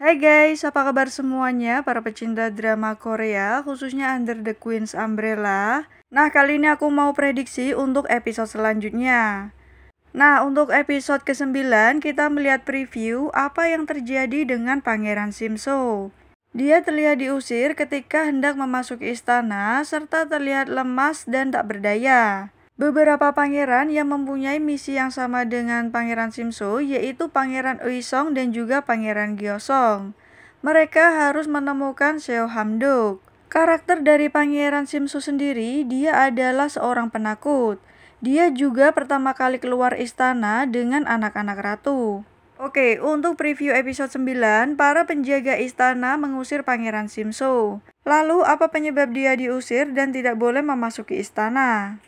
Hai guys, apa kabar semuanya para pecinta drama Korea, khususnya Under the Queen's Umbrella? Nah, kali ini aku mau prediksi untuk episode selanjutnya. Nah, untuk episode ke-9 kita melihat preview apa yang terjadi dengan Pangeran Simso. Dia terlihat diusir ketika hendak memasuki istana serta terlihat lemas dan tak berdaya. Beberapa pangeran yang mempunyai misi yang sama dengan Pangeran Simso yaitu Pangeran Uisong dan juga Pangeran Gyosong. Mereka harus menemukan Seo Hamduk. Karakter dari Pangeran Simso sendiri, dia adalah seorang penakut. Dia juga pertama kali keluar istana dengan anak-anak ratu. Oke, untuk preview episode 9, para penjaga istana mengusir Pangeran Simso. Lalu, apa penyebab dia diusir dan tidak boleh memasuki istana?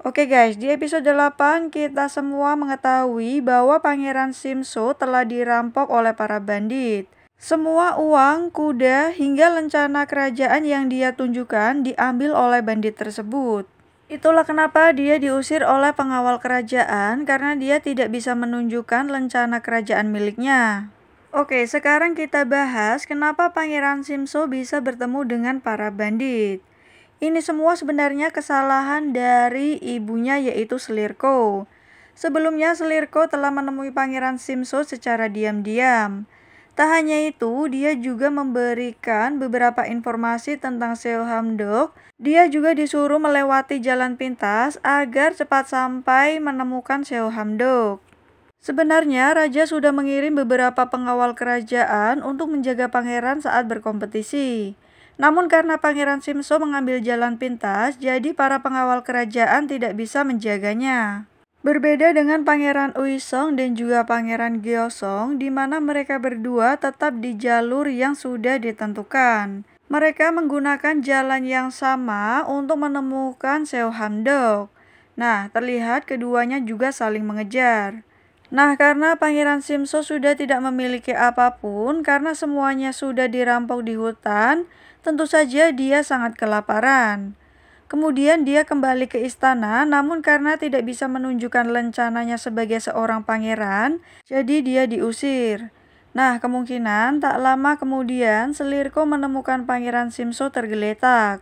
Oke guys, di episode 8 kita semua mengetahui bahwa Pangeran Simso telah dirampok oleh para bandit. Semua uang, kuda, hingga lencana kerajaan yang dia tunjukkan diambil oleh bandit tersebut. Itulah kenapa dia diusir oleh pengawal kerajaan karena dia tidak bisa menunjukkan lencana kerajaan miliknya. Oke, sekarang kita bahas kenapa Pangeran Simso bisa bertemu dengan para bandit. Ini semua sebenarnya kesalahan dari ibunya yaitu Selirko. Sebelumnya Selirko telah menemui Pangeran Simso secara diam-diam. Tak hanya itu, dia juga memberikan beberapa informasi tentang Seo Hamdok. Dia juga disuruh melewati jalan pintas agar cepat sampai menemukan Seo Hamdok. Sebenarnya raja sudah mengirim beberapa pengawal kerajaan untuk menjaga pangeran saat berkompetisi. Namun karena Pangeran Simso mengambil jalan pintas, jadi para pengawal kerajaan tidak bisa menjaganya. Berbeda dengan Pangeran Uisong dan juga Pangeran Geosong, di mana mereka berdua tetap di jalur yang sudah ditentukan. Mereka menggunakan jalan yang sama untuk menemukan Seo Hamdok. Nah, terlihat keduanya juga saling mengejar. Nah, karena Pangeran Simso sudah tidak memiliki apapun, karena semuanya sudah dirampok di hutan, tentu saja dia sangat kelaparan. Kemudian dia kembali ke istana, namun karena tidak bisa menunjukkan lencananya sebagai seorang pangeran, jadi dia diusir. Nah, kemungkinan tak lama kemudian Selirko menemukan Pangeran Simso tergeletak.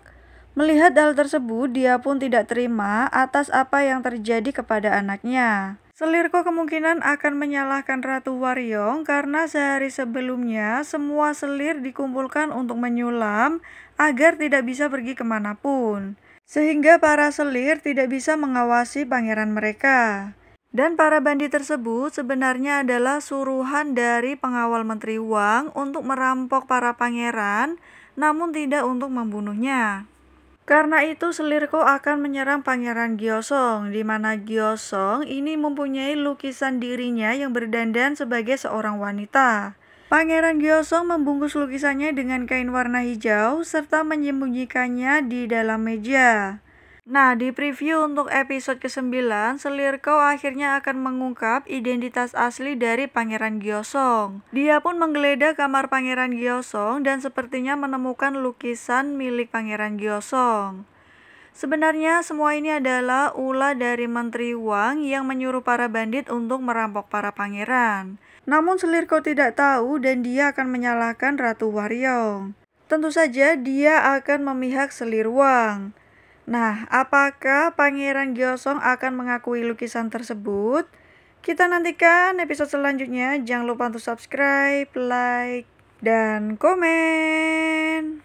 Melihat hal tersebut, dia pun tidak terima atas apa yang terjadi kepada anaknya. Selirko kemungkinan akan menyalahkan Ratu Waryong karena sehari sebelumnya semua selir dikumpulkan untuk menyulam agar tidak bisa pergi kemanapun. Sehingga para selir tidak bisa mengawasi pangeran mereka. Dan para bandit tersebut sebenarnya adalah suruhan dari pengawal Menteri Wang untuk merampok para pangeran namun tidak untuk membunuhnya. Karena itu selirku akan menyerang Pangeran Gyosong, di mana Gyosong ini mempunyai lukisan dirinya yang berdandan sebagai seorang wanita. Pangeran Gyosong membungkus lukisannya dengan kain warna hijau serta menyembunyikannya di dalam meja. Nah, di preview untuk episode ke-9, kau akhirnya akan mengungkap identitas asli dari Pangeran Gyosong. Dia pun menggeledah kamar Pangeran Gyosong dan sepertinya menemukan lukisan milik Pangeran Gyosong. Sebenarnya semua ini adalah ulah dari Menteri Wang yang menyuruh para bandit untuk merampok para pangeran. Namun selir kau tidak tahu dan dia akan menyalahkan Ratu Waryong. Tentu saja dia akan memihak Selir Wang. Nah, apakah Pangeran Gyosong akan mengakui lukisan tersebut? Kita nantikan episode selanjutnya. Jangan lupa untuk subscribe, like, dan komen.